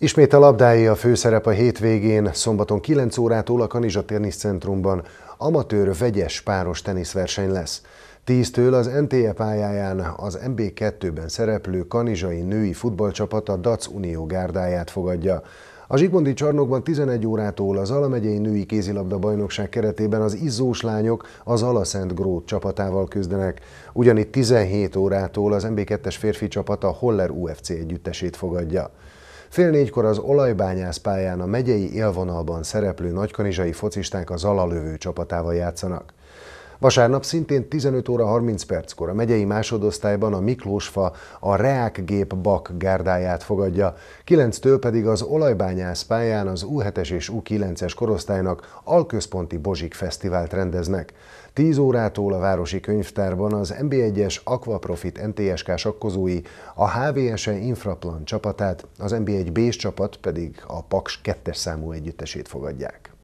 Ismét a labdái a főszerep a hétvégén, szombaton 9 órától a Kanizsa Teniszcentrumban amatőr vegyes páros teniszverseny lesz. Tíztől az NTE pályáján az MB2-ben szereplő kanizsai női futballcsapat a DAC Unió gárdáját fogadja. A Zsigmondi csarnokban 11 órától az Alamegyei Női Kézilabda Bajnokság keretében az izzós lányok az Alaszent Grót csapatával küzdenek. Ugyanitt 17 órától az MB2-es férfi csapat a Holler UFC együttesét fogadja. Fél négykor az olajbányász pályán a megyei élvonalban szereplő nagykanizsai focisták a alalövő csapatával játszanak. Vasárnap szintén 15 óra 30 perckor a megyei másodosztályban a Miklósfa a Reák Gép Bak gárdáját fogadja, 9-től pedig az olajbányász pályán az U7-es és U9-es korosztálynak Alközponti Bozsik Fesztivált rendeznek. 10 órától a Városi Könyvtárban az MB1-es Aquaprofit NTSK sakkozói a HVSE Infraplan csapatát, az MB1 b csapat pedig a Paks 2-es számú együttesét fogadják.